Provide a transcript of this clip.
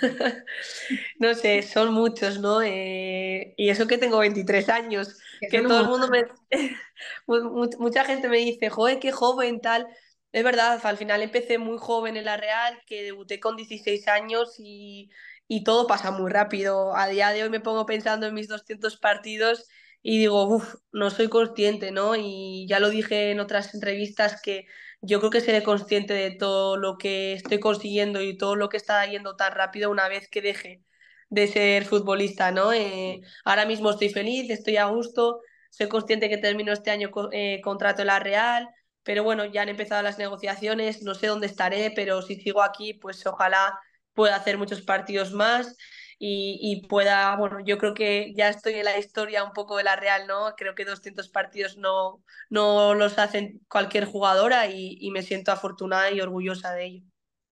no sé, son muchos, ¿no? Eh, y eso que tengo 23 años, que, todo el mundo me... mucha gente me dice, joder, qué joven tal. Es verdad, al final empecé muy joven en la Real, que debuté con 16 años y, y todo pasa muy rápido. A día de hoy me pongo pensando en mis 200 partidos y digo, uff, no soy consciente, ¿no? Y ya lo dije en otras entrevistas que yo creo que seré consciente de todo lo que estoy consiguiendo y todo lo que está yendo tan rápido una vez que deje de ser futbolista, ¿no? Eh, ahora mismo estoy feliz, estoy a gusto, soy consciente que termino este año eh, contrato en la Real, pero bueno, ya han empezado las negociaciones, no sé dónde estaré, pero si sigo aquí, pues ojalá pueda hacer muchos partidos más y, y, pueda, bueno, yo creo que ya estoy en la historia un poco de la Real, ¿no? Creo que 200 partidos no, no los hacen cualquier jugadora y me siento afortunada y orgullosa de ello.